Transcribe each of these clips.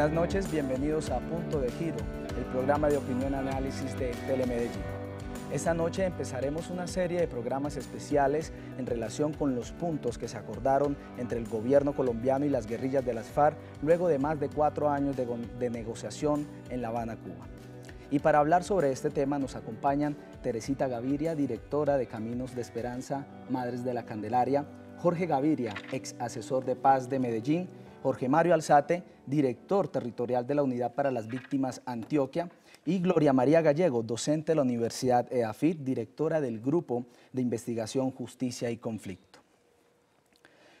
buenas noches, bienvenidos a Punto de Giro, el programa de opinión análisis de Telemedellín. Esta noche empezaremos una serie de programas especiales en relación con los puntos que se acordaron entre el gobierno colombiano y las guerrillas de las FARC luego de más de cuatro años de, de negociación en La Habana, Cuba. Y para hablar sobre este tema nos acompañan Teresita Gaviria, directora de Caminos de Esperanza, Madres de la Candelaria, Jorge Gaviria, ex asesor de paz de Medellín, Jorge Mario Alzate, director territorial de la Unidad para las Víctimas Antioquia, y Gloria María Gallego, docente de la Universidad EAFIT, directora del Grupo de Investigación Justicia y Conflicto.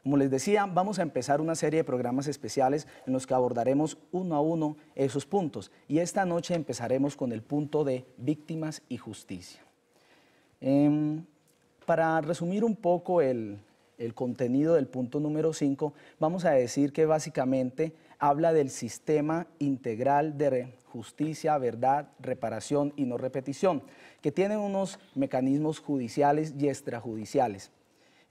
Como les decía, vamos a empezar una serie de programas especiales en los que abordaremos uno a uno esos puntos y esta noche empezaremos con el punto de víctimas y justicia. Em, para resumir un poco el, el contenido del punto número 5, vamos a decir que básicamente habla del sistema integral de justicia, verdad, reparación y no repetición, que tiene unos mecanismos judiciales y extrajudiciales.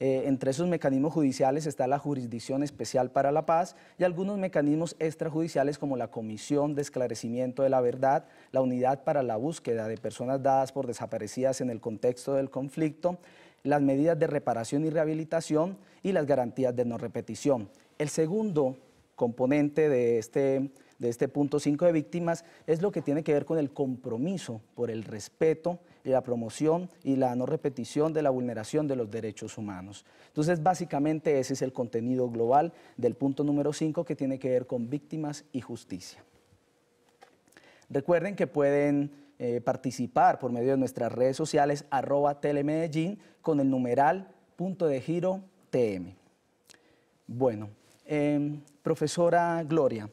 Eh, entre esos mecanismos judiciales está la Jurisdicción Especial para la Paz y algunos mecanismos extrajudiciales como la Comisión de Esclarecimiento de la Verdad, la Unidad para la Búsqueda de Personas Dadas por Desaparecidas en el contexto del conflicto, las medidas de reparación y rehabilitación y las garantías de no repetición. El segundo componente de este, de este punto 5 de víctimas es lo que tiene que ver con el compromiso por el respeto y la promoción y la no repetición de la vulneración de los derechos humanos. Entonces, básicamente ese es el contenido global del punto número 5 que tiene que ver con víctimas y justicia. Recuerden que pueden eh, participar por medio de nuestras redes sociales, arroba telemedellín, con el numeral punto de giro TM. Bueno, em, profesora Gloria,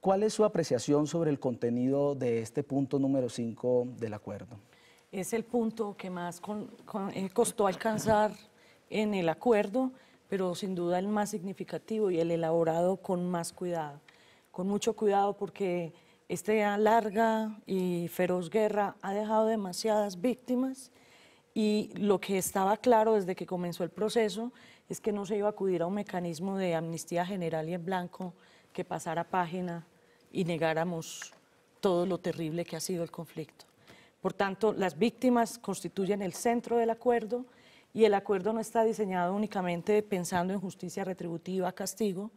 ¿cuál es su apreciación sobre el contenido de este punto número 5 del acuerdo? Es el punto que más eh, costó alcanzar en el acuerdo, pero sin duda el más significativo y el elaborado con más cuidado, con mucho cuidado porque esta larga y feroz guerra ha dejado demasiadas víctimas y lo que estaba claro desde que comenzó el proceso es que no se iba a acudir a un mecanismo de amnistía general y en blanco que pasara página y negáramos todo lo terrible que ha sido el conflicto. Por tanto, las víctimas constituyen el centro del acuerdo y el acuerdo no está diseñado únicamente pensando en justicia retributiva, castigo,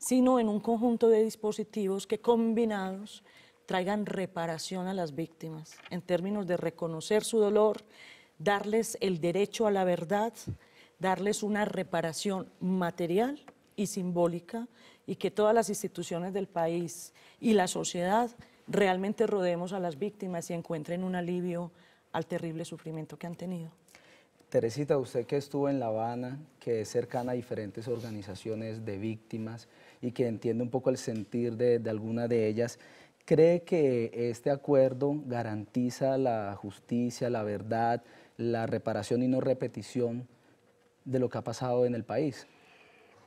sino en un conjunto de dispositivos que combinados traigan reparación a las víctimas en términos de reconocer su dolor, darles el derecho a la verdad, darles una reparación material y simbólica y que todas las instituciones del país y la sociedad realmente rodeemos a las víctimas y encuentren un alivio al terrible sufrimiento que han tenido. Teresita, usted que estuvo en La Habana, que es cercana a diferentes organizaciones de víctimas, y que entiende un poco el sentir de, alguna de ellas, ¿cree que este acuerdo garantiza la justicia, la verdad, la reparación y no repetición de lo que ha pasado en el país?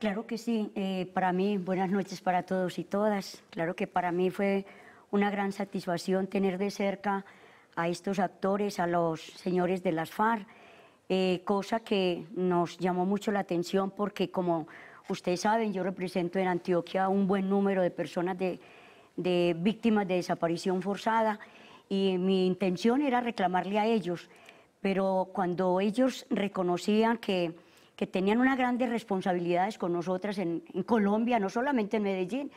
Claro que sí. Eh, para mí, buenas noches para todos y todas. Claro que para mí fue una gran satisfacción tener de cerca a estos actores, a los señores de las FARC, eh, cosa que nos llamó mucho la atención porque como Ustedes saben, yo represento en Antioquia un buen número de personas de, víctimas de desaparición forzada y mi intención era reclamarle a ellos, pero cuando ellos reconocían que, que tenían unas grandes responsabilidades con nosotras en, Colombia, no solamente en Medellín,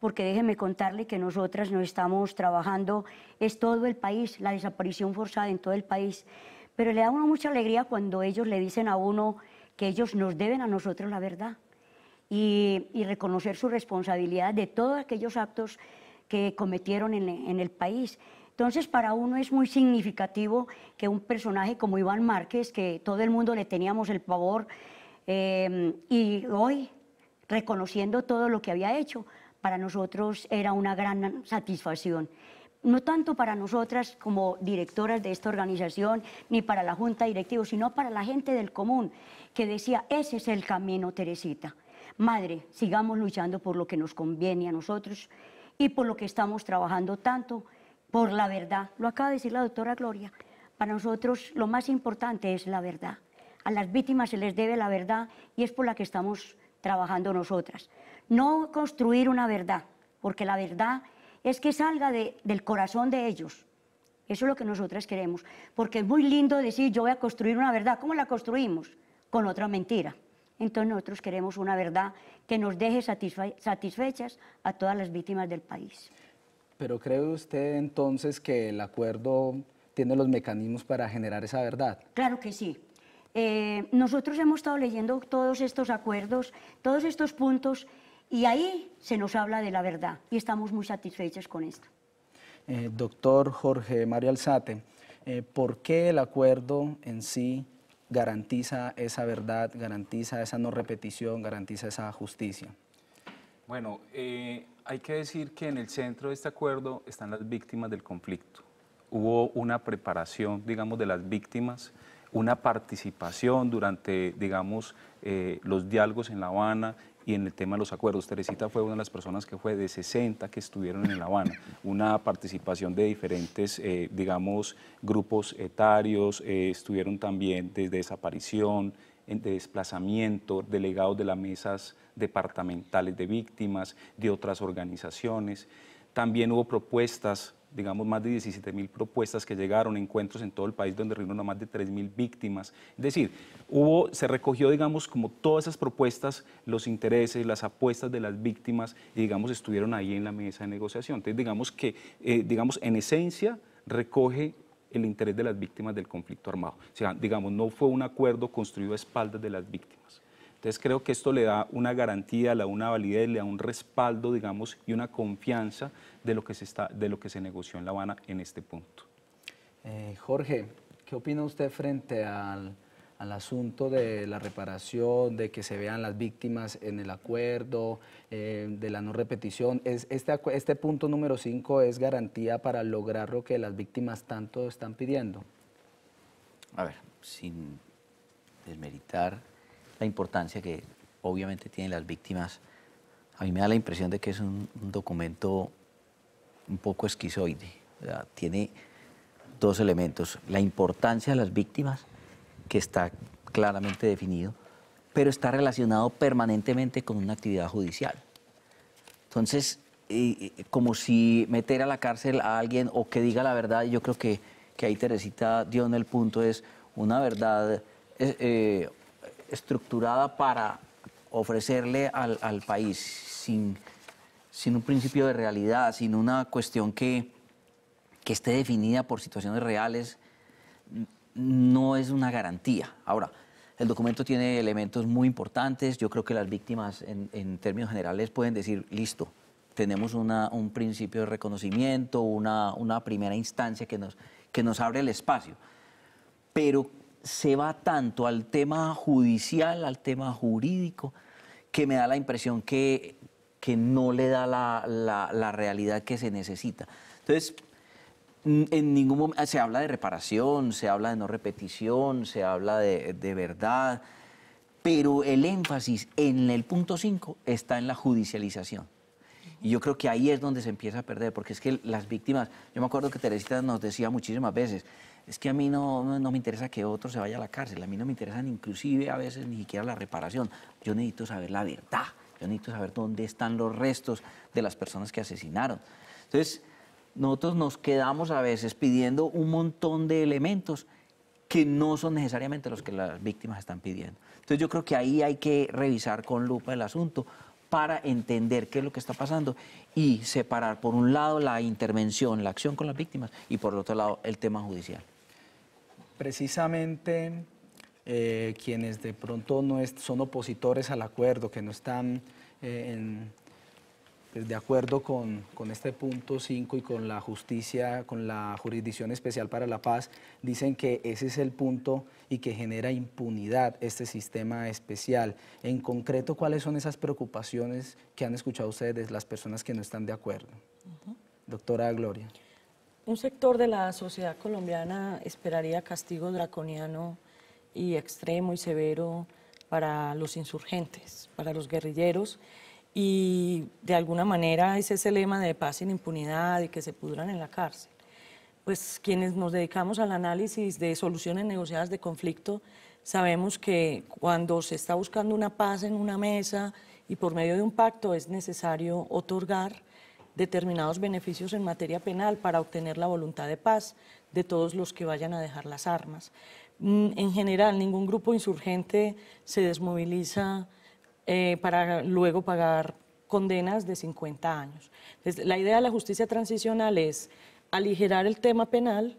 porque déjenme contarle que nosotras no estamos trabajando, es todo el país, la desaparición forzada en todo el país, pero le da a uno mucha alegría cuando ellos le dicen a uno que ellos nos deben a nosotros la verdad y, reconocer su responsabilidad de todos aquellos actos que cometieron en, el país. Entonces, para uno es muy significativo que un personaje como Iván Márquez, que todo el mundo le teníamos el pavor, em, y hoy, reconociendo todo lo que había hecho, para nosotros era una gran satisfacción. No tanto para nosotras como directoras de esta organización, ni para la Junta Directiva, sino para la gente del común, que decía, ese es el camino, Teresita. Madre, sigamos luchando por lo que nos conviene a nosotros y por lo que estamos trabajando tanto, por la verdad. Lo acaba de decir la doctora Gloria. Para nosotros lo más importante es la verdad. A las víctimas se les debe la verdad y es por la que estamos trabajando nosotras. No construir una verdad, porque la verdad es que salga del corazón de ellos. Eso es lo que nosotras queremos, porque es muy lindo decir yo voy a construir una verdad. ¿Cómo la construimos? Con otra mentira. Entonces nosotros queremos una verdad que nos deje satisfechas a todas las víctimas del país. Pero cree usted entonces que el acuerdo tiene los mecanismos para generar esa verdad? Claro que sí. Eh, nosotros hemos estado leyendo todos estos acuerdos, todos estos puntos, y ahí se nos habla de la verdad y estamos muy satisfechos con esto. Eh, doctor Jorge María Alzate, eh, ¿por qué el acuerdo en sí garantiza esa verdad, garantiza esa no repetición, garantiza esa justicia? Bueno, eh, hay que decir que en el centro de este acuerdo están las víctimas del conflicto. Hubo una preparación, digamos, de las víctimas, una participación durante, digamos, eh, los diálogos en La Habana, y en el tema de los acuerdos. Teresita fue una de las personas que fue de 60 que estuvieron en La Habana, una participación de diferentes, eh, digamos, grupos etarios, eh, estuvieron también desde desaparición, de desplazamiento, delegados de las mesas departamentales de víctimas, de otras organizaciones. También hubo propuestas digamos, más de 17 mil propuestas que llegaron, encuentros en todo el país donde reunieron a más de 3 mil víctimas. Es decir, hubo, se recogió, digamos, como todas esas propuestas, los intereses, las apuestas de las víctimas, y, digamos, estuvieron ahí en la mesa de negociación. Entonces, digamos que, eh, digamos, en esencia, recoge el interés de las víctimas del conflicto armado. O sea, digamos, no fue un acuerdo construido a espaldas de las víctimas. Entonces creo que esto le da una garantía, una validez, le da un respaldo, digamos, y una confianza de lo que se, está, de lo que se negoció en La Habana en este punto. Eh, Jorge, ¿qué opina usted frente al, asunto de la reparación, de que se vean las víctimas en el acuerdo, eh, de la no repetición? este, este punto número 5 es garantía para lograr lo que las víctimas tanto están pidiendo. A ver, sin desmeritar la importancia que obviamente tienen las víctimas. A mí me da la impresión de que es un, documento un poco esquizoide. Tiene dos elementos. La importancia de las víctimas, que está claramente definido, pero está relacionado permanentemente con una actividad judicial. Entonces, como si meter a la cárcel a alguien o que diga la verdad, yo creo que, que ahí Teresita dio en el punto, es una verdad eh, estructurada para ofrecerle al, país, sin, sin, un principio de realidad, sin una cuestión que, esté definida por situaciones reales, no es una garantía. Ahora, el documento tiene elementos muy importantes. Yo creo que las víctimas, en, términos generales, pueden decir, listo, tenemos un principio de reconocimiento, una, una primera instancia que nos, que nos abre el espacio. Pero se va tanto al tema judicial, al tema jurídico, que me da la impresión que, no le da la, realidad que se necesita. Entonces, en ningún momento se habla de reparación, se habla de no repetición, se habla de, de verdad, pero el énfasis en el punto 5 está en la judicialización. Y yo creo que ahí es donde se empieza a perder, porque es que las víctimas, yo me acuerdo que Teresita nos decía muchísimas veces, es que a mí no, no, me interesa que otro se vaya a la cárcel, a mí no me interesan inclusive a veces ni siquiera la reparación, yo necesito saber la verdad, yo necesito saber dónde están los restos de las personas que asesinaron. Entonces, nosotros nos quedamos a veces pidiendo un montón de elementos que no son necesariamente los que las víctimas están pidiendo. Entonces yo creo que ahí hay que revisar con lupa el asunto, para entender qué es lo que está pasando y separar, por un lado, la intervención, la acción con las víctimas y, por otro lado, el tema judicial. Precisamente eh, quienes de pronto no son opositores al acuerdo, que no están eh, en pues, de acuerdo con, este punto 5 y con la justicia, con la Jurisdicción Especial para la Paz, dicen que ese es el punto y que genera impunidad este sistema especial. En concreto, ¿cuáles son esas preocupaciones que han escuchado ustedes las personas que no están de acuerdo? Doctora Gloria. Un sector de la sociedad colombiana esperaría castigo draconiano y extremo y severo para los insurgentes, para los guerrilleros y de alguna manera es ese lema de paz sin impunidad y que se pudran en la cárcel. Pues quienes nos dedicamos al análisis de soluciones negociadas de conflicto, sabemos que cuando se está buscando una paz en una mesa y por medio de un pacto es necesario otorgar determinados beneficios en materia penal para obtener la voluntad de paz de todos los que vayan a dejar las armas. Mm, en general, ningún grupo insurgente se desmoviliza eh, para luego pagar condenas de 50 años. la idea de la justicia transicional es aligerar el tema penal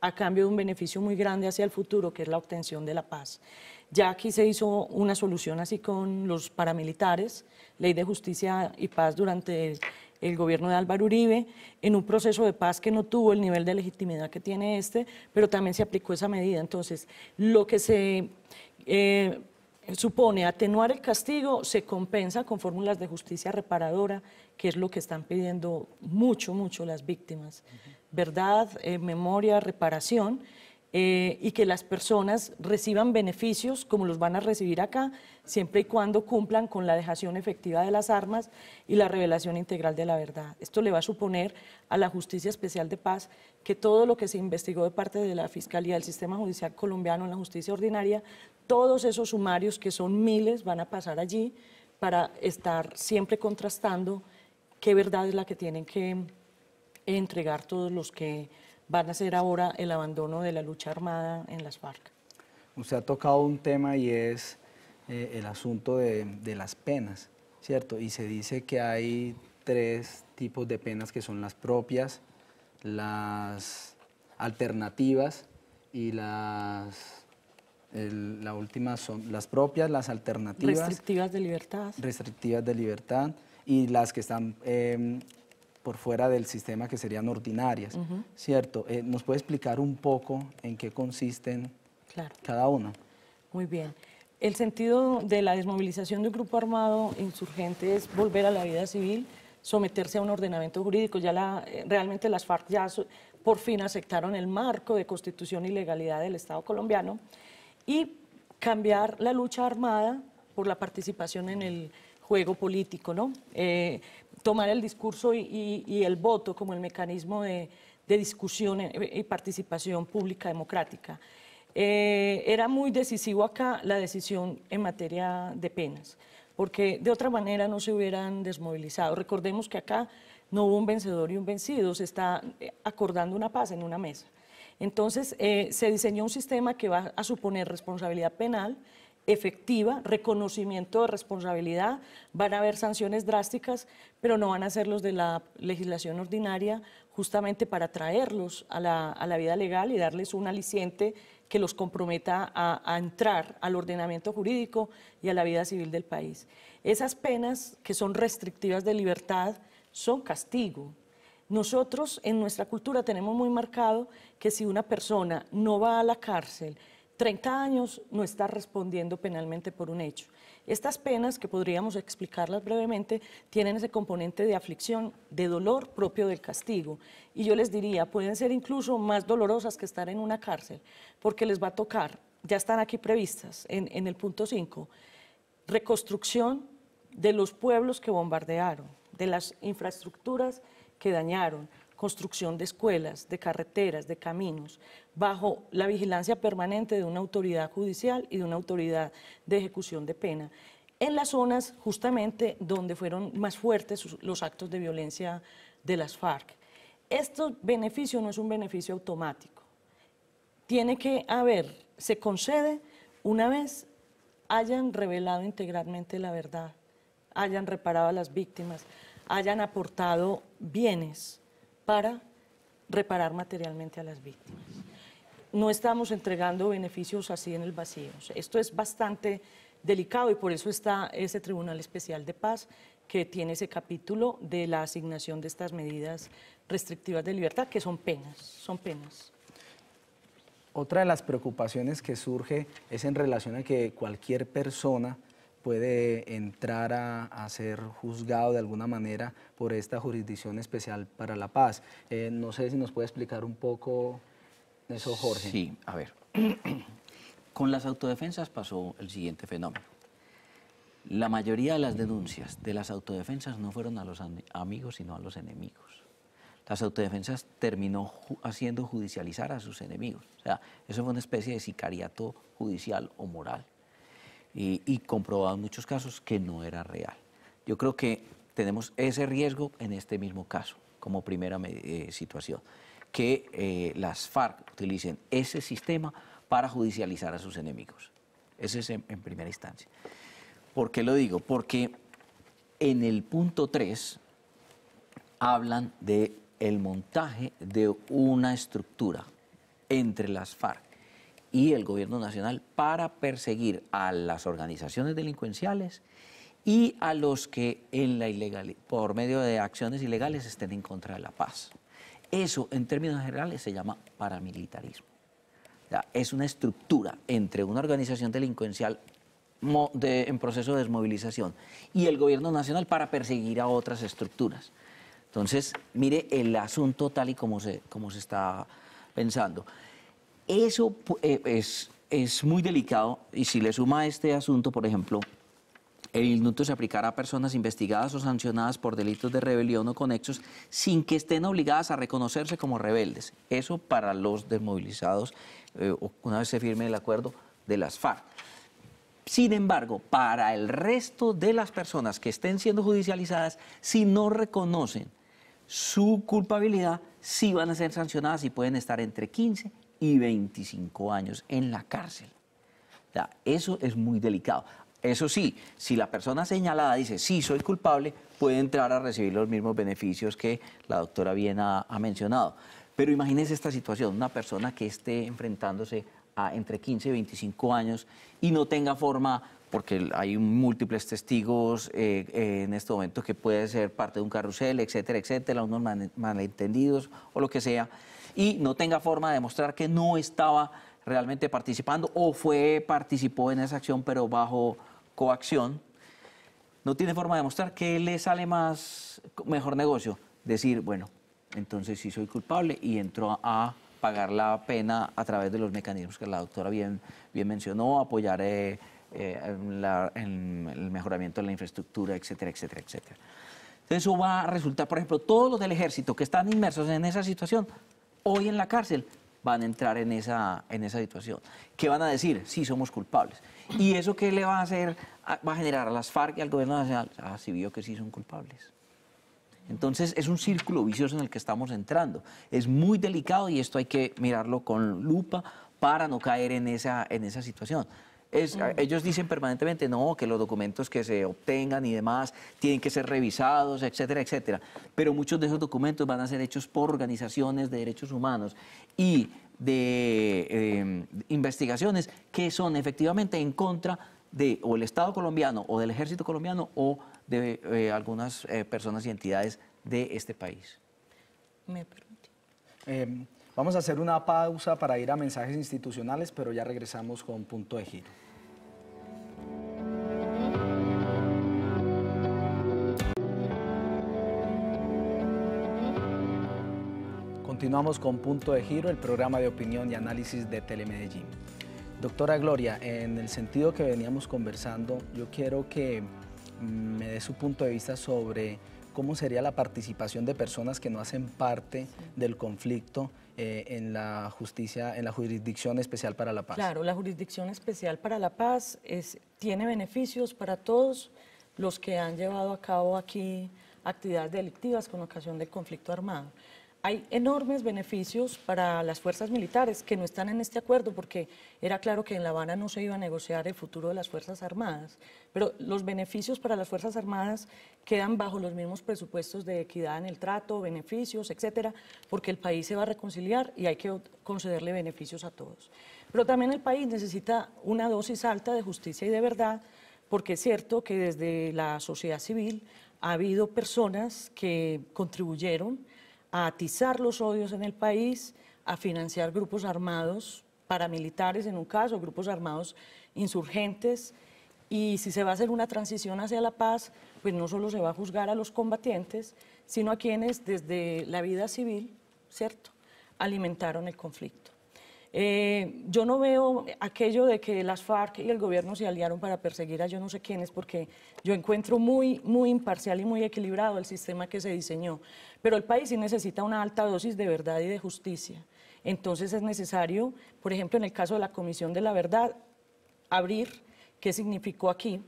a cambio de un beneficio muy grande hacia el futuro, que es la obtención de la paz. Ya aquí se hizo una solución así con los paramilitares, ley de justicia y paz durante el, gobierno de Álvaro Uribe, en un proceso de paz que no tuvo el nivel de legitimidad que tiene este, pero también se aplicó esa medida. Entonces, lo que se eh, supone atenuar el castigo, se compensa con fórmulas de justicia reparadora, que es lo que están pidiendo mucho, mucho las víctimas. Verdad, eh, memoria, reparación. Eh, y que las personas reciban beneficios como los van a recibir acá, siempre y cuando cumplan con la dejación efectiva de las armas y la revelación integral de la verdad. Esto le va a suponer a la Justicia Especial de Paz que todo lo que se investigó de parte de la Fiscalía del Sistema Judicial Colombiano en la Justicia Ordinaria, todos esos sumarios que son miles van a pasar allí para estar siempre contrastando qué verdad es la que tienen que entregar todos los que van a ser ahora el abandono de la lucha armada en las FARC? Usted ha tocado un tema y es eh, el asunto de, las penas, ¿cierto? Y se dice que hay tres tipos de penas que son las propias, las alternativas y las la última son las propias, las alternativas. Restrictivas de libertad. Restrictivas de libertad y las que están em, por fuera del sistema que serían ordinarias, ¿cierto? Eh, ¿Nos puede explicar un poco en qué consisten cada una? Muy bien. El sentido de la desmovilización de un grupo armado insurgente es volver a la vida civil, someterse a un ordenamiento jurídico. Ya la, eh, realmente las FARC ya por fin aceptaron el marco de constitución y legalidad del Estado colombiano y cambiar la lucha armada por la participación en el juego político, ¿no? Eh, tomar el discurso y, el voto como el mecanismo de, discusión y participación pública democrática. Eh, era muy decisivo acá la decisión en materia de penas, porque de otra manera no se hubieran desmovilizado. Recordemos que acá no hubo un vencedor y un vencido, se está eh, acordando una paz en una mesa. Entonces, eh, se diseñó un sistema que va a suponer responsabilidad penal, efectiva, reconocimiento de responsabilidad, van a haber sanciones drásticas, pero no van a ser los de la legislación ordinaria justamente para traerlos a la, a la vida legal y darles un aliciente que los comprometa a, a entrar al ordenamiento jurídico y a la vida civil del país. Esas penas que son restrictivas de libertad son castigo, nosotros en nuestra cultura tenemos muy marcado que si una persona no va a la cárcel 30 años no está respondiendo penalmente por un hecho. Estas penas, que podríamos explicarlas brevemente, tienen ese componente de aflicción, de dolor propio del castigo. Y yo les diría, pueden ser incluso más dolorosas que estar en una cárcel, porque les va a tocar, ya están aquí previstas en, el punto 5, reconstrucción de los pueblos que bombardearon, de las infraestructuras que dañaron, construcción de escuelas, de carreteras, de caminos, bajo la vigilancia permanente de una autoridad judicial y de una autoridad de ejecución de pena, en las zonas justamente donde fueron más fuertes los actos de violencia de las FARC. Este beneficio no es un beneficio automático. Tiene que haber, se concede una vez hayan revelado integralmente la verdad, hayan reparado a las víctimas, hayan aportado bienes para reparar materialmente a las víctimas. No estamos entregando beneficios así en el vacío. Esto es bastante delicado y por eso está ese Tribunal Especial de Paz que tiene ese capítulo de la asignación de estas medidas restrictivas de libertad, que son penas, son penas. Otra de las preocupaciones que surge es en relación a que cualquier persona puede entrar a, ser juzgado de alguna manera por esta jurisdicción especial para la paz. Eh, no sé si nos puede explicar un poco eso, Jorge. Sí, a ver. Con las autodefensas pasó el siguiente fenómeno. La mayoría de las denuncias de las autodefensas no fueron a los amigos, sino a los enemigos. Las autodefensas terminó haciendo judicializar a sus enemigos. O sea, eso fue una especie de sicariato judicial o moral y, comprobado en muchos casos que no era real. Yo creo que tenemos ese riesgo en este mismo caso, como primera eh, situación, que eh, las FARC utilicen ese sistema para judicializar a sus enemigos. Ese es en, primera instancia. ¿Por qué lo digo? Porque en el punto 3 hablan de montaje de una estructura entre las FARC y el gobierno nacional para perseguir a las organizaciones delincuenciales y a los que en la ilegal, por medio de acciones ilegales estén en contra de la paz. Eso, en términos generales, se llama paramilitarismo. es una estructura entre una organización delincuencial en proceso de desmovilización y el gobierno nacional para perseguir a otras estructuras. Entonces, mire el asunto tal y como se, como se está pensando. Eso eh, es, muy delicado y si le suma a este asunto, por ejemplo, el indulto se aplicará a personas investigadas o sancionadas por delitos de rebelión o conexos sin que estén obligadas a reconocerse como rebeldes. Eso para los desmovilizados, eh, una vez se firme el acuerdo de las FARC. Sin embargo, para el resto de las personas que estén siendo judicializadas, si no reconocen su culpabilidad, sí van a ser sancionadas y pueden estar entre 15 y 25 años en la cárcel. ya eso es muy delicado. Eso sí, si la persona señalada dice, sí, soy culpable, puede entrar a recibir los mismos beneficios que la doctora bien ha, mencionado. Pero imagínense esta situación, una persona que esté enfrentándose a entre 15 y 25 años y no tenga forma, porque hay múltiples testigos eh, eh, en este momento que puede ser parte de un carrusel, etcétera, etcétera, unos malentendidos o lo que sea y no tenga forma de demostrar que no estaba realmente participando o fue, participó en esa acción pero bajo coacción, no tiene forma de demostrar que le sale más, mejor negocio. Decir, bueno, entonces sí soy culpable y entró a pagar la pena a través de los mecanismos que la doctora bien, bien mencionó, apoyar eh, eh, el mejoramiento de la infraestructura, etcétera, etcétera, etcétera. Entonces eso va a resultar, por ejemplo, todos los del ejército que están inmersos en esa situación hoy en la cárcel van a entrar en esa, en esa situación. ¿Qué van a decir? Sí, somos culpables. ¿Y eso qué le va a hacer, va a generar a las FARC y al gobierno nacional? Ah, vio que sí son culpables. Entonces es un círculo vicioso en el que estamos entrando. Es muy delicado y esto hay que mirarlo con lupa para no caer en esa, en esa situación. Mm. Ellos dicen permanentemente, no, que los documentos que se obtengan y demás tienen que ser revisados, etcétera, etcétera. Pero muchos de esos documentos van a ser hechos por organizaciones de derechos humanos y de em, investigaciones que son efectivamente en contra de el Estado colombiano o del ejército colombiano o de eh, algunas eh, personas y entidades de este país. Me permite. Em, vamos a hacer una pausa para ir a mensajes institucionales, pero ya regresamos con punto de giro. Continuamos con Punto de Giro, el programa de opinión y análisis de Telemedellín. Doctora Gloria, en el sentido que veníamos conversando, yo quiero que mm, me dé su punto de vista sobre cómo sería la participación de personas que no hacen parte del conflicto eh, en la justicia, en la jurisdicción especial para la paz. Claro, la jurisdicción especial para la paz tiene beneficios para todos los que han llevado a cabo aquí actividades delictivas con ocasión del conflicto armado hay enormes beneficios para las fuerzas militares que no están en este acuerdo porque era claro que en La Habana no se iba a negociar el futuro de las Fuerzas Armadas, pero los beneficios para las Fuerzas Armadas quedan bajo los mismos presupuestos de equidad en el trato, beneficios, etcétera, porque el país se va a reconciliar y hay que concederle beneficios a todos. Pero también el país necesita una dosis alta de justicia y de verdad, porque es cierto que desde la sociedad civil ha habido personas que contribuyeron a atizar los odios en el país, a financiar grupos armados, paramilitares en un caso, grupos armados insurgentes. Y si se va a hacer una transición hacia la paz, pues no solo se va a juzgar a los combatientes, sino a quienes desde la vida civil, ¿cierto?, alimentaron el conflicto. Eh, yo no veo aquello de que las FARC y el gobierno se aliaron para perseguir a yo no sé quiénes, porque yo encuentro muy, muy imparcial y muy equilibrado el sistema que se diseñó. Pero el país sí necesita una alta dosis de verdad y de justicia. Entonces es necesario, por ejemplo, en el caso de la Comisión de la Verdad, abrir qué significó aquí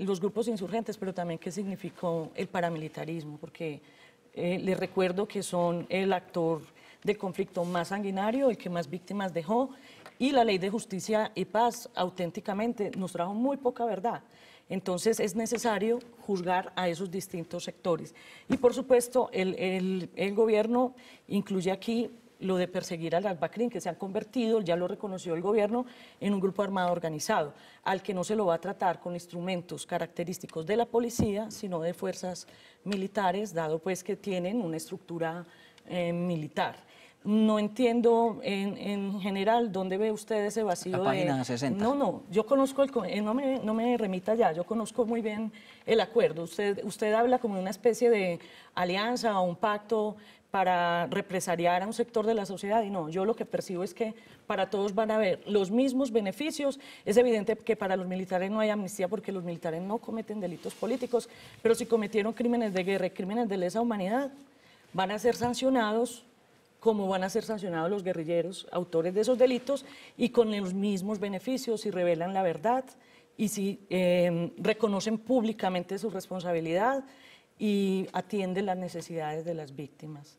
los grupos insurgentes, pero también qué significó el paramilitarismo, porque eh, les recuerdo que son el actor del conflicto más sanguinario, el que más víctimas dejó, y la ley de justicia y paz auténticamente nos trajo muy poca verdad. Entonces es necesario juzgar a esos distintos sectores. Y por supuesto, el, gobierno incluye aquí lo de perseguir al albacrín, que se han convertido, ya lo reconoció el gobierno, en un grupo armado organizado, al que no se lo va a tratar con instrumentos característicos de la policía, sino de fuerzas militares, dado pues que tienen una estructura eh, militar. No entiendo en, general dónde ve usted ese vacío. No, no, yo conozco el. Eh, no, me, no remita ya, yo conozco muy bien el acuerdo. Usted, usted habla como una especie de alianza o un pacto para represariar a un sector de la sociedad y no, yo lo que percibo es que para todos van a haber los mismos beneficios. Es evidente que para los militares no hay amnistía porque los militares no cometen delitos políticos, pero si cometieron crímenes de guerra y crímenes de lesa humanidad, van a ser sancionados como van a ser sancionados los guerrilleros autores de esos delitos y con los mismos beneficios si revelan la verdad y si em, reconocen públicamente su responsabilidad y atienden las necesidades de las víctimas.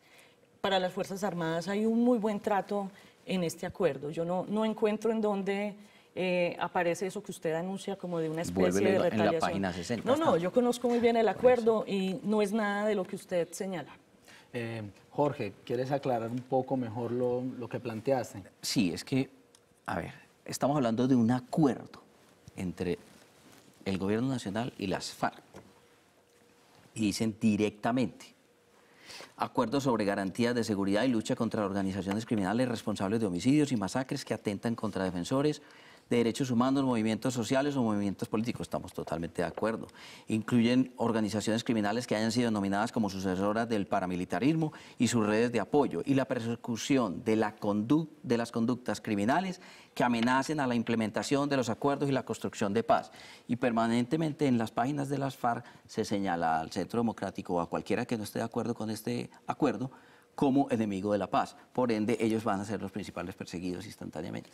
Para las Fuerzas Armadas hay un muy buen trato en este acuerdo. Yo no, no encuentro en dónde... Eh, aparece eso que usted anuncia como de una especie de retaliación. No, no, yo conozco muy bien el acuerdo y no es nada de lo que usted señala. Eh, Jorge, ¿quieres aclarar un poco mejor lo, lo que planteaste? Sí, es que, a ver, estamos hablando de un acuerdo entre el gobierno nacional y las FARC. Y dicen directamente, acuerdo sobre garantías de seguridad y lucha contra organizaciones criminales responsables de homicidios y masacres que atentan contra defensores, de derechos humanos, movimientos sociales o movimientos políticos. Estamos totalmente de acuerdo. Incluyen organizaciones criminales que hayan sido nominadas como sucesoras del paramilitarismo y sus redes de apoyo y la persecución de, la de las conductas criminales que amenacen a la implementación de los acuerdos y la construcción de paz. Y permanentemente en las páginas de las FARC se señala al Centro Democrático o a cualquiera que no esté de acuerdo con este acuerdo como enemigo de la paz. Por ende, ellos van a ser los principales perseguidos instantáneamente.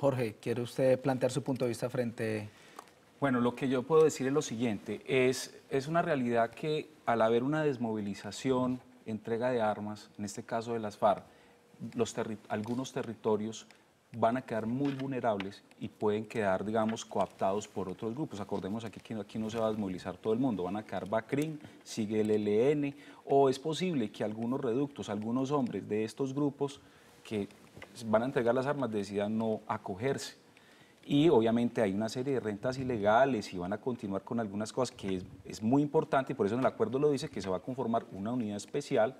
Jorge, ¿quiere usted plantear su punto de vista frente bueno, lo que yo puedo decir es lo siguiente, es, es una realidad que al haber una desmovilización, entrega de armas, en este caso de las FARC, los algunos territorios van a quedar muy vulnerables y pueden quedar, digamos, coaptados por otros grupos. Acordemos aquí que aquí no se va a desmovilizar todo el mundo, van a quedar BACRIN, sigue el LN, o es posible que algunos reductos, algunos hombres de estos grupos que van a entregar las armas, decidan no acogerse. Y obviamente hay una serie de rentas ilegales y van a continuar con algunas cosas que es, es muy importante y por eso en el acuerdo lo dice que se va a conformar una unidad especial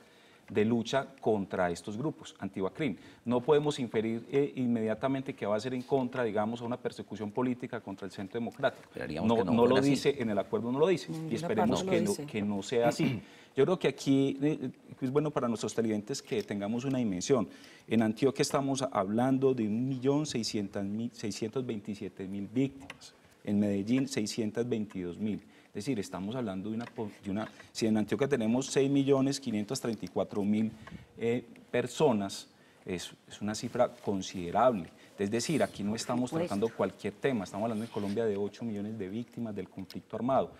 de lucha contra estos grupos, Antibacrim. No podemos inferir eh, inmediatamente que va a ser en contra, digamos, a una persecución política contra el centro democrático. No, lo dice, en el acuerdo no lo dice, mm, y esperemos que, no, que no sea así. Yo creo que aquí eh, eh, es bueno para nuestros televidentes que tengamos una dimensión. En Antioquia estamos hablando de 1.627.000 víctimas, en Medellín 622.000. Es decir, estamos hablando de una, una si en Antioquia tenemos 6.534.000 eh, personas, es, una cifra considerable. Es decir, aquí no estamos tratando cualquier tema, estamos hablando en Colombia de 8 millones de víctimas del conflicto armado.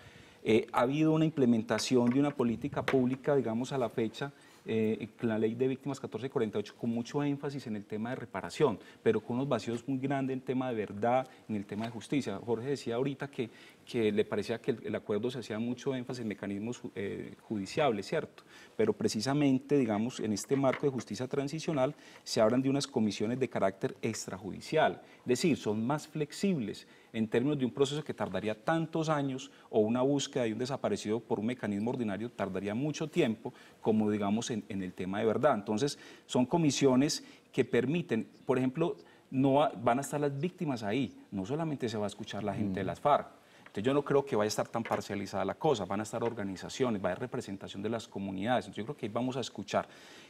Eh, ha habido una implementación de una política pública, digamos, a la fecha, eh, la ley de víctimas 1448 con mucho énfasis en el tema de reparación, pero con unos vacíos muy grandes en el tema de verdad, en el tema de justicia. Jorge decía ahorita que que le parecía que el, acuerdo se hacía mucho énfasis en mecanismos judiciales eh, judiciables, ¿cierto? Pero precisamente, digamos, en este marco de justicia transicional se hablan de unas comisiones de carácter extrajudicial, es decir, son más flexibles en términos de un proceso que tardaría tantos años o una búsqueda de un desaparecido por un mecanismo ordinario tardaría mucho tiempo, como digamos en, el tema de verdad. Entonces, son comisiones que permiten, por ejemplo, no van a estar las víctimas ahí, no solamente se va a escuchar la gente de mm. las FARC, yo no creo que vaya a estar tan parcializada la cosa, van a estar organizaciones, va a haber representación de las comunidades, yo creo que ahí vamos a escuchar.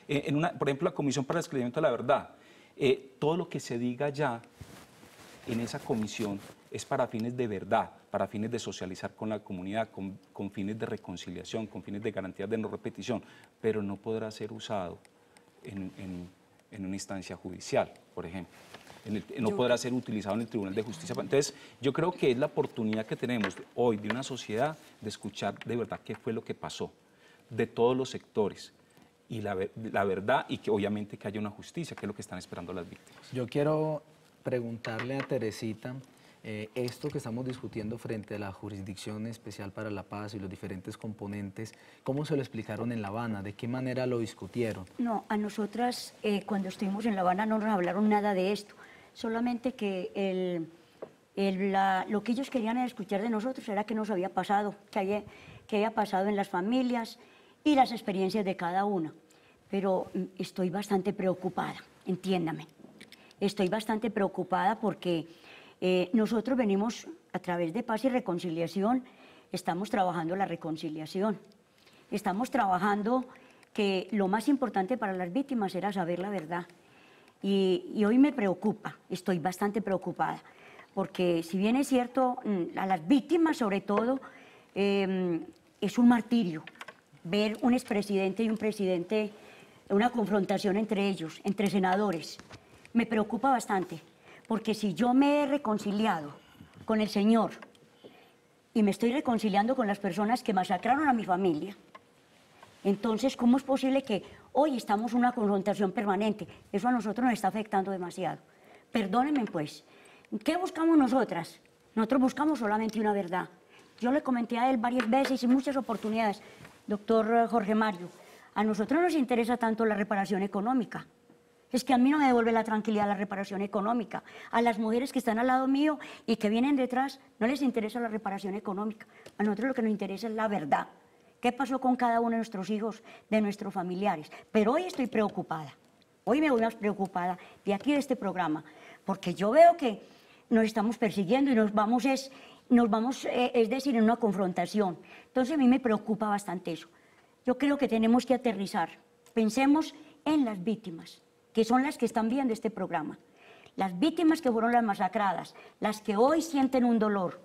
Eh, por ejemplo, la Comisión para el Esclarecimiento de la Verdad, eh, todo lo que se diga ya en esa comisión es para fines de verdad, para fines de socializar con la comunidad, con, fines de reconciliación, con fines de garantía de no repetición, pero no podrá ser usado en una instancia judicial, por ejemplo no podrá ser utilizado en el Tribunal de Justicia. Entonces, yo creo que es la oportunidad que tenemos hoy de una sociedad de escuchar de verdad qué fue lo que pasó, de todos los sectores y la, verdad y que obviamente que haya una justicia, que es lo que están esperando las víctimas. Yo quiero preguntarle a Teresita, eh, esto que estamos discutiendo frente a la Jurisdicción Especial para la Paz y los diferentes componentes, ¿cómo se lo explicaron en La Habana? ¿De qué manera lo discutieron? No, a nosotras eh, cuando estuvimos en La Habana no nos hablaron nada de esto solamente que lo que ellos querían escuchar de nosotros era que nos había pasado, qué había, pasado en las familias y las experiencias de cada una. Pero mm, estoy bastante preocupada, entiéndame. Estoy bastante preocupada porque eh, nosotros venimos a través de paz y reconciliación, estamos trabajando la reconciliación. Estamos trabajando que lo más importante para las víctimas era saber la verdad. Y, hoy me preocupa, estoy bastante preocupada, porque si bien es cierto, mm, a las víctimas sobre todo, em, es un martirio ver un expresidente y un presidente, una confrontación entre ellos, entre senadores. Me preocupa bastante, porque si yo me he reconciliado con el Señor y me estoy reconciliando con las personas que masacraron a mi familia, entonces, ¿cómo es posible que Hoy estamos en una confrontación permanente. Eso a nosotros nos está afectando demasiado. Perdónenme, pues. ¿Qué buscamos nosotras? Nosotros buscamos solamente una verdad. Yo le comenté a él varias veces y muchas oportunidades, doctor Jorge Mario, a nosotros nos interesa tanto la reparación económica. Es que a mí no me devuelve la tranquilidad la reparación económica. A las mujeres que están al lado mío y que vienen detrás, no les interesa la reparación económica. A nosotros lo que nos interesa es la verdad qué pasó con cada uno de nuestros hijos, de nuestros familiares. Pero hoy estoy preocupada, hoy me voy más preocupada de aquí de este programa, porque yo veo que nos estamos persiguiendo y nos vamos es, nos vamos, eh, es decir, en una confrontación. Entonces a mí me preocupa bastante eso. Yo creo que tenemos que aterrizar. Pensemos en las víctimas, que son las que están viendo este programa. Las víctimas que fueron las masacradas, las que hoy sienten un dolor,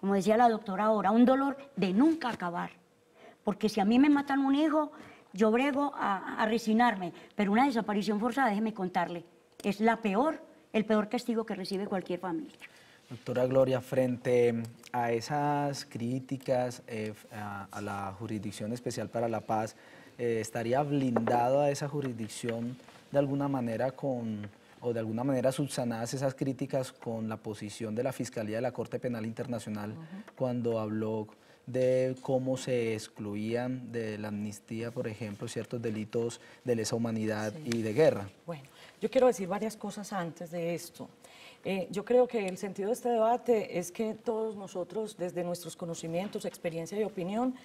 como decía la doctora ahora, un dolor de nunca acabar. Porque si a mí me matan un hijo, yo brego a, a resignarme. Pero una desaparición forzada, déjeme contarle, es la peor, el peor castigo que recibe cualquier familia. Doctora Gloria, frente a esas críticas eh, a, la Jurisdicción Especial para la Paz, eh, ¿estaría blindado a esa jurisdicción de alguna manera con, o de alguna manera subsanadas esas críticas con la posición de la Fiscalía de la Corte Penal Internacional cuando habló de cómo se excluían de la amnistía, por ejemplo, ciertos delitos de lesa humanidad y de guerra. Bueno, yo quiero decir varias cosas antes de esto. Eh, yo creo que el sentido de este debate es que todos nosotros, desde nuestros conocimientos, experiencia y opinión,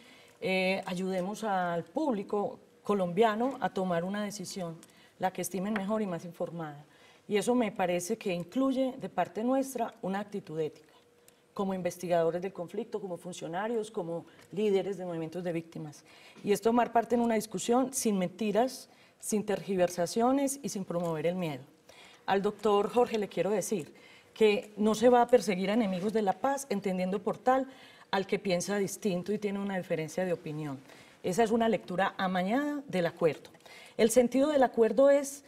eh, ayudemos al público colombiano a tomar una decisión, la que estimen mejor y más informada. Y eso me parece que incluye de parte nuestra una actitud ética como investigadores del conflicto, como funcionarios, como líderes de movimientos de víctimas. Y es tomar parte en una discusión sin mentiras, sin tergiversaciones y sin promover el miedo. Al doctor Jorge le quiero decir que no se va a perseguir a enemigos de la paz, entendiendo por tal al que piensa distinto y tiene una diferencia de opinión. Esa es una lectura amañada del acuerdo. El sentido del acuerdo es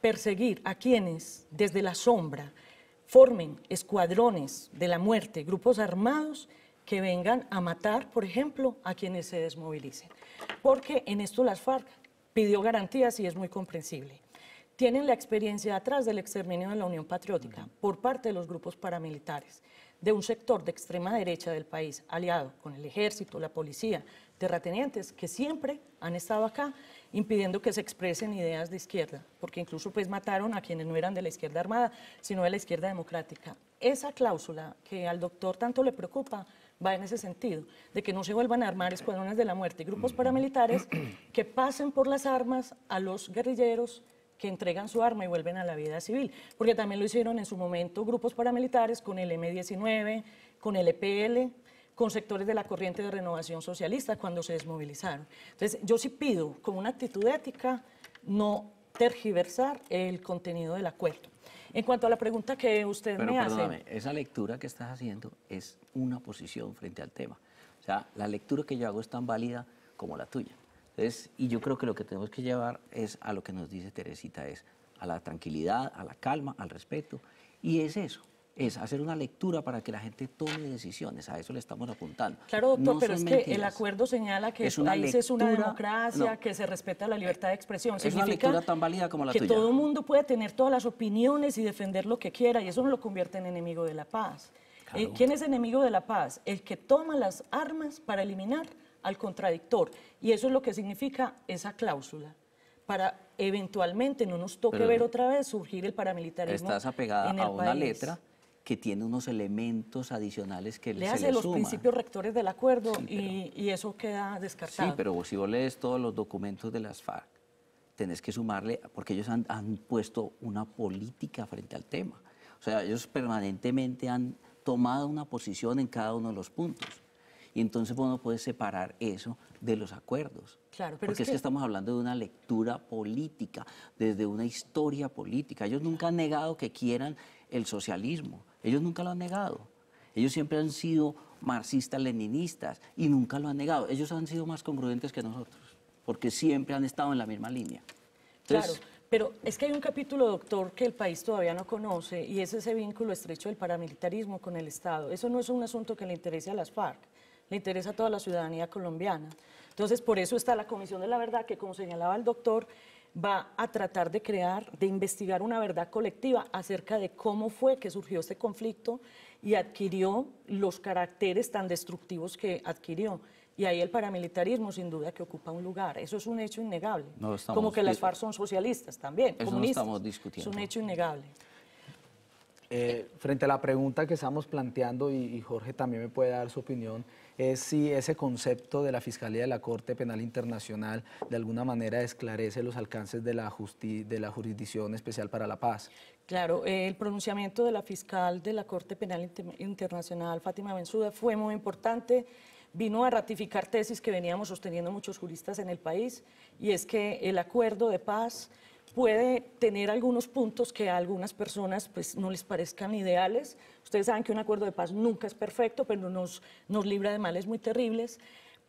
perseguir a quienes desde la sombra, formen escuadrones de la muerte, grupos armados que vengan a matar, por ejemplo, a quienes se desmovilicen. Porque en esto las FARC pidió garantías y es muy comprensible. Tienen la experiencia atrás del exterminio de la Unión Patriótica por parte de los grupos paramilitares, de un sector de extrema derecha del país, aliado con el ejército, la policía, terratenientes, que siempre han estado acá impidiendo que se expresen ideas de izquierda, porque incluso pues mataron a quienes no eran de la izquierda armada, sino de la izquierda democrática. Esa cláusula que al doctor tanto le preocupa va en ese sentido, de que no se vuelvan a armar escuadrones de la muerte y grupos paramilitares que pasen por las armas a los guerrilleros que entregan su arma y vuelven a la vida civil, porque también lo hicieron en su momento grupos paramilitares con el M-19, con el EPL, con sectores de la corriente de renovación socialista cuando se desmovilizaron. Entonces, yo sí pido, con una actitud ética, no tergiversar el contenido del acuerdo. En cuanto a la pregunta que usted me hace... Esa lectura que estás haciendo es una posición frente al tema. O sea, la lectura que yo hago es tan válida como la tuya. y yo creo que lo que tenemos que llevar es a lo que nos dice Teresita, es a la tranquilidad, a la calma, al respeto. Y es eso, es hacer una lectura para que la gente tome decisiones. A eso le estamos apuntando. Claro, doctor, pero es que el acuerdo señala que es es una democracia, que se respeta la libertad de expresión. Es una lectura tan válida como la que todo el mundo puede tener todas las opiniones y defender lo que quiera, y eso no lo convierte en enemigo de la paz. Eh, ¿Quién es enemigo de la paz? El que toma las armas para eliminar al contradictor. Y eso es lo que significa esa cláusula para eventualmente no nos toque ver otra vez surgir el paramilitarismo. Estás apegada a una letra que tiene unos elementos adicionales que le hace los principios rectores del acuerdo y, eso queda descartado. Sí, pero si vos lees todos los documentos de las FARC, tenés que sumarle, porque ellos han, puesto una política frente al tema. O sea, ellos permanentemente han tomado una posición en cada uno de los puntos. Y entonces vos no puedes separar eso de los acuerdos. Claro, Porque es que... es que... estamos hablando de una lectura política, desde una historia política. Ellos nunca han negado que quieran el socialismo. Ellos nunca lo han negado. Ellos siempre han sido marxistas, leninistas y nunca lo han negado. Ellos han sido más congruentes que nosotros, porque siempre han estado en la misma línea. claro. Pero es que hay un capítulo, doctor, que el país todavía no conoce y es ese vínculo estrecho del paramilitarismo con el Estado. Eso no es un asunto que le interese a las FARC, le interesa a toda la ciudadanía colombiana. Entonces, por eso está la Comisión de la Verdad, que como señalaba el doctor, va a tratar de crear, de investigar una verdad colectiva acerca de cómo fue que surgió este conflicto y adquirió los caracteres tan destructivos que adquirió. Y ahí el paramilitarismo sin duda que ocupa un lugar. Eso es un hecho innegable. Como que las FARC son socialistas también. Eso estamos discutiendo. Es un hecho innegable. Eh, frente a la pregunta que estamos planteando, y Jorge también me puede dar su opinión, es si ese concepto de la Fiscalía de la Corte Penal Internacional de alguna manera esclarece los alcances de la, de la Jurisdicción Especial para la Paz. Claro, eh, el pronunciamiento de la fiscal de la Corte Penal Internacional, Fátima Benzuda, fue muy importante vino a ratificar tesis que veníamos sosteniendo muchos juristas en el país, y es que el acuerdo de paz puede tener algunos puntos que a algunas personas pues, no les parezcan ideales. Ustedes saben que un acuerdo de paz nunca es perfecto, pero nos, nos libra de males muy terribles.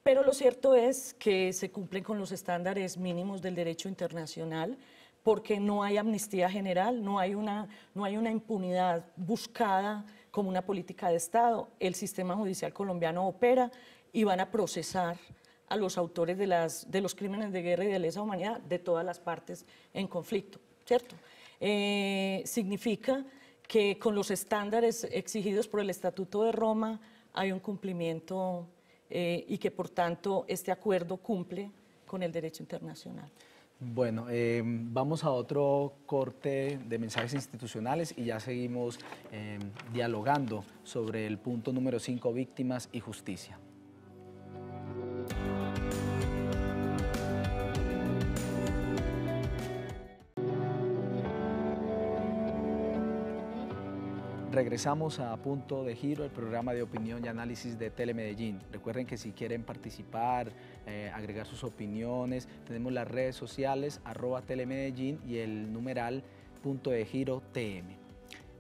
Pero lo cierto es que se cumplen con los estándares mínimos del derecho internacional porque no hay amnistía general, no hay una, no hay una impunidad buscada como una política de Estado. El sistema judicial colombiano opera y van a procesar a los autores de, las, de los crímenes de guerra y de lesa humanidad de todas las partes en conflicto, ¿cierto? Eh, significa que con los estándares exigidos por el Estatuto de Roma hay un cumplimiento eh, y que por tanto este acuerdo cumple con el derecho internacional. Bueno, eh, vamos a otro corte de mensajes institucionales y ya seguimos dialogando sobre el punto número 5, víctimas y justicia. Regresamos a Punto de Giro, el programa de opinión y análisis de Telemedellín. Recuerden que si quieren participar, eh, agregar sus opiniones, tenemos las redes sociales, arroba Telemedellín y el numeral Punto de Giro TM.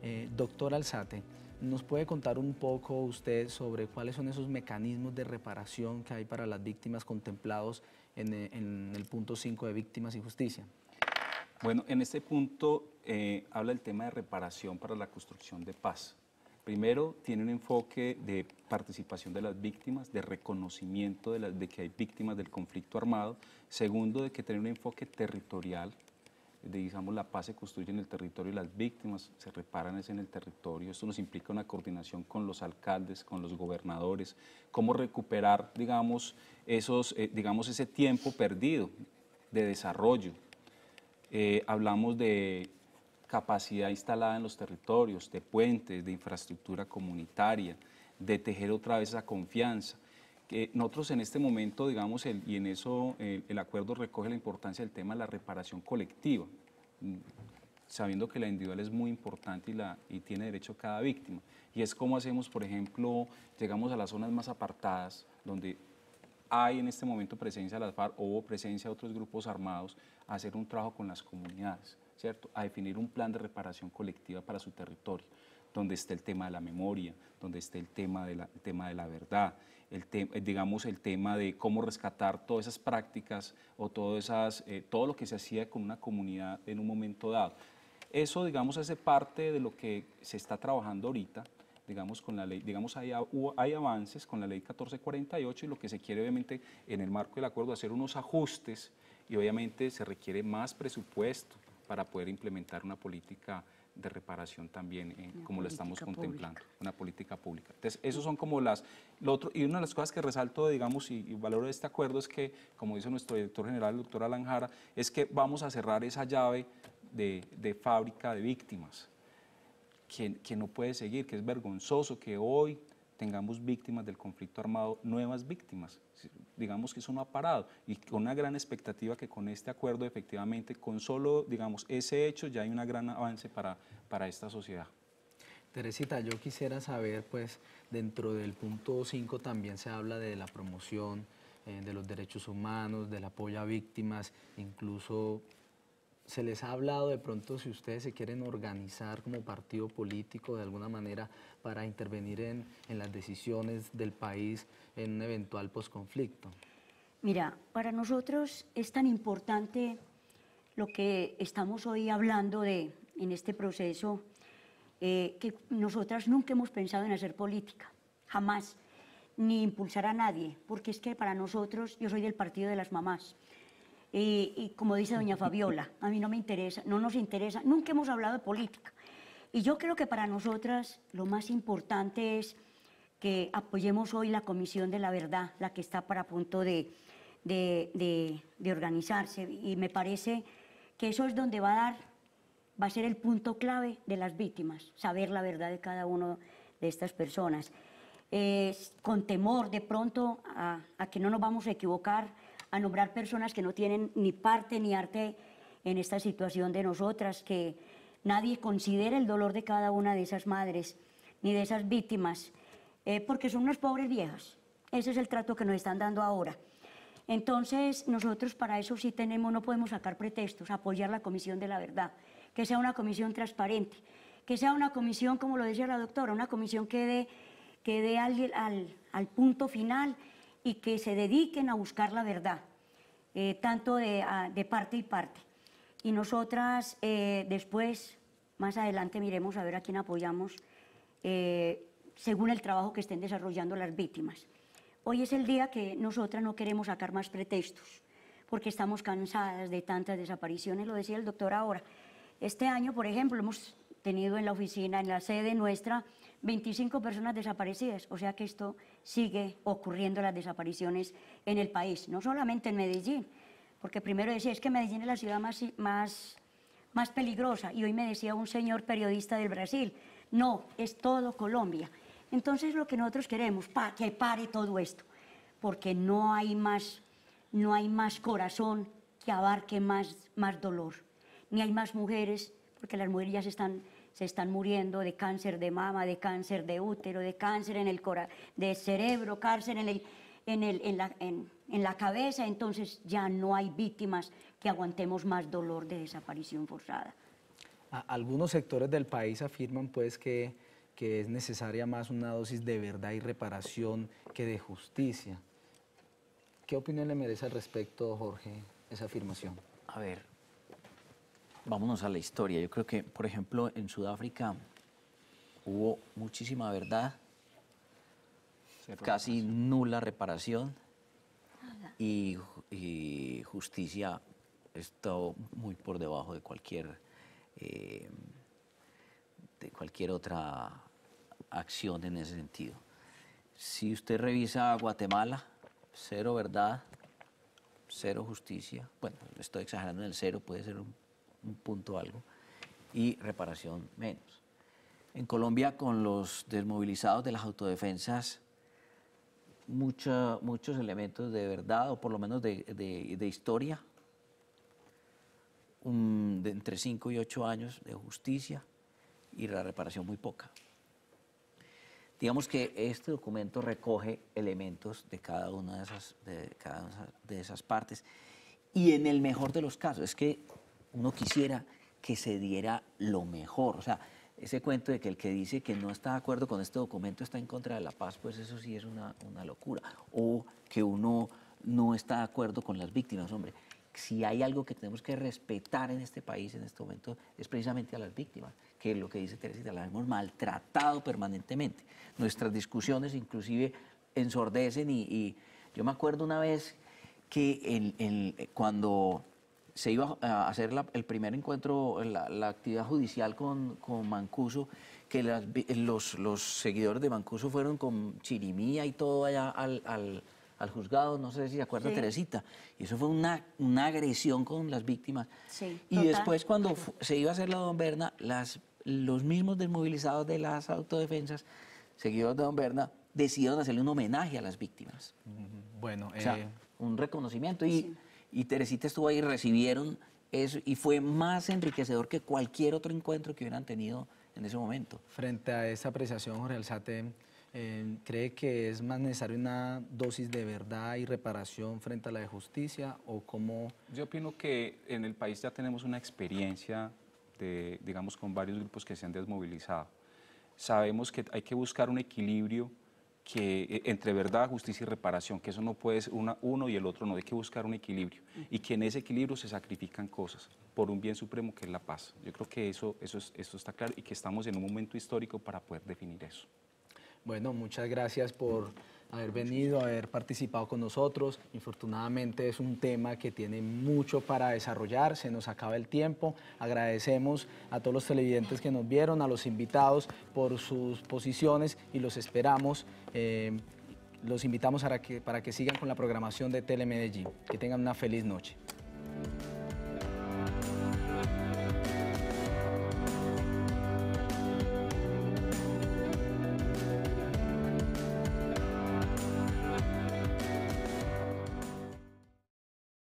Eh, doctor Alzate, ¿nos puede contar un poco usted sobre cuáles son esos mecanismos de reparación que hay para las víctimas contemplados en, eh, en el punto 5 de Víctimas y Justicia? Bueno, en este punto eh, habla el tema de reparación para la construcción de paz. Primero, tiene un enfoque de participación de las víctimas, de reconocimiento de, que hay víctimas del conflicto armado. Segundo, de que tiene un enfoque territorial, de, digamos, la paz se construye en el territorio y las víctimas se reparan en el territorio. Esto nos implica una coordinación con los alcaldes, con los gobernadores, cómo recuperar, digamos, esos, eh, digamos ese tiempo perdido de desarrollo, eh, hablamos de capacidad instalada en los territorios, de puentes, de infraestructura comunitaria, de tejer otra vez esa confianza. Que nosotros en este momento, digamos, el, y en eso el, acuerdo recoge la importancia del tema de la reparación colectiva, mm, sabiendo que la individual es muy importante y, la, y tiene derecho cada víctima. Y es como hacemos, por ejemplo, llegamos a las zonas más apartadas, donde hay en este momento presencia de las FARC o presencia de otros grupos armados, a hacer un trabajo con las comunidades, ¿cierto? A definir un plan de reparación colectiva para su territorio, donde esté el tema de la memoria, donde esté el tema de la, tema de la verdad, el eh, digamos el tema de cómo rescatar todas esas prácticas o todas esas, eh, todo lo que se hacía con una comunidad en un momento dado. Eso, digamos, hace parte de lo que se está trabajando ahorita digamos, con la ley, digamos, hay, hay avances con la ley 1448 y lo que se quiere obviamente en el marco del acuerdo hacer unos ajustes y obviamente se requiere más presupuesto para poder implementar una política de reparación también, eh, como lo estamos contemplando, una política pública. Entonces, esos son como las... otro, y una de las cosas que resalto, digamos, y, valoro de este acuerdo es que, como dice nuestro director general, el doctor Alanjara, es que vamos a cerrar esa llave de, de fábrica de víctimas que, no puede seguir, que es vergonzoso que hoy tengamos víctimas del conflicto armado, nuevas víctimas. Digamos que eso no ha parado y con una gran expectativa que con este acuerdo efectivamente, con solo, digamos, ese hecho ya hay un gran avance para, para esta sociedad. Teresita, yo quisiera saber, pues, dentro del punto 5 también se habla de la promoción eh, de los derechos humanos, del apoyo a víctimas, incluso se les ha hablado de pronto si ustedes se quieren organizar como partido político de alguna manera para intervenir en, las decisiones del país en un eventual posconflicto? Mira, para nosotros es tan importante lo que estamos hoy hablando de en este proceso eh, que nosotras nunca hemos pensado en hacer política, jamás, ni impulsar a nadie, porque es que para nosotros, yo soy del partido de las mamás, eh, y como dice doña Fabiola, a mí no me interesa, no nos interesa, nunca hemos hablado de política. Y yo creo que para nosotras lo más importante es que apoyemos hoy la Comisión de la Verdad, la que está para punto de, de, organizarse. Y me parece que eso es donde va a dar, va a ser el punto clave de las víctimas, saber la verdad de cada uno de estas personas. con temor de pronto a, a que no nos vamos a equivocar, a nombrar personas que no tienen ni parte ni arte en esta situación de nosotras, que nadie considera el dolor de cada una de esas madres ni de esas víctimas, eh, porque son unas pobres viejas. Ese es el trato que nos están dando ahora. Entonces, nosotros para eso sí tenemos, no podemos sacar pretextos, apoyar la Comisión de la Verdad, que sea una comisión transparente, que sea una comisión, como lo decía la doctora, una comisión que dé, que dé al, al, al punto final y que se dediquen a buscar la verdad, eh, tanto ah, de, parte y parte. Y nosotras eh, después, más adelante, miremos a ver a quién apoyamos eh, según el trabajo que estén desarrollando las víctimas. Hoy es el día que nosotras no queremos sacar más pretextos, porque estamos cansadas de tantas desapariciones, lo decía el doctor ahora. Este año, por ejemplo, hemos tenido en la oficina, en la sede nuestra, 25 personas desaparecidas. O sea que esto sigue ocurriendo, las desapariciones en el país, no solamente en Medellín. Porque primero decía, es que Medellín es la ciudad más, más, más peligrosa. Y hoy me decía un señor periodista del Brasil, no, es todo Colombia. Entonces lo que nosotros queremos, pa, que pare todo esto, porque no hay más, no hay más corazón que abarque más, más dolor, ni hay más mujeres, porque las mujeres ya se están se están muriendo de cáncer de mama, de cáncer de útero, de cáncer en el de cerebro, cáncer en, el, en, el, en, la, cabeza, entonces ya no hay víctimas que aguantemos más dolor de desaparición forzada. Algunos sectores del país afirman pues que, que es necesaria más una dosis de verdad y reparación que de justicia. ¿Qué opinión le merece al respecto, Jorge, esa afirmación? A ver, vámonos a la historia. Yo creo que, por ejemplo, en Sudáfrica hubo muchísima verdad, casi nula reparación y, justicia esto muy por debajo de cualquier, eh, de cualquier otra acción en ese sentido. Si usted revisa Guatemala, cero verdad, cero justicia. Bueno, estoy exagerando en el cero, puede ser un un punto algo, y reparación menos. En Colombia, con los desmovilizados de las autodefensas, muchos elementos de verdad, o por lo menos de, historia, de entre 5 y 8 años de justicia y la reparación muy poca. Digamos que este documento recoge elementos de cada una de esas, de, cada una de esas partes y en el mejor de los casos, es que uno quisiera que se diera lo mejor. O sea, ese cuento de que el que dice que no está de acuerdo con este documento está en contra de la paz, pues eso sí es una, locura. O que uno no está de acuerdo con las víctimas, hombre. Si hay algo que tenemos que respetar en este país en este momento es precisamente a las víctimas, que es lo que dice Teresita, las hemos maltratado permanentemente. Nuestras discusiones inclusive ensordecen y, yo me acuerdo una vez que cuando se iba a hacer el primer encuentro, la, actividad judicial con, con Mancuso, que los, los, seguidores de Mancuso fueron con chirimía y todo allá al, al, juzgado, no sé si se acuerda Teresita, y eso fue una, una agresión con las víctimas. y después cuando se iba a hacer la don Berna, las, los mismos desmovilizados de las autodefensas, seguidores de don Berna, decidieron hacerle un homenaje a las víctimas. Bueno, eh, un reconocimiento y y Teresita estuvo ahí, recibieron eso y fue más enriquecedor que cualquier otro encuentro que hubieran tenido en ese momento. Frente a esa apreciación, Jorge Alzate, eh, ¿cree que es más necesaria una dosis de verdad y reparación frente a la de justicia o cómo...? Yo opino que en el país ya tenemos una experiencia, de, digamos, con varios grupos que se han desmovilizado. Sabemos que hay que buscar un equilibrio que eh, entre verdad, justicia y reparación, que eso no puede ser uno y el otro, no, hay que buscar un equilibrio y que en ese equilibrio se sacrifican cosas por un bien supremo que es la paz. Yo creo que eso, eso, eso está claro y que estamos en un momento histórico para poder definir eso. Bueno, muchas gracias por haber venido, haber participado con nosotros. Infortunadamente es un tema que tiene mucho para desarrollar, se nos acaba el tiempo. Agradecemos a todos los televidentes que nos vieron, a los invitados por sus posiciones y los esperamos. Eh, los invitamos para que, para que sigan con la programación de Telemedellín. Que tengan una feliz noche.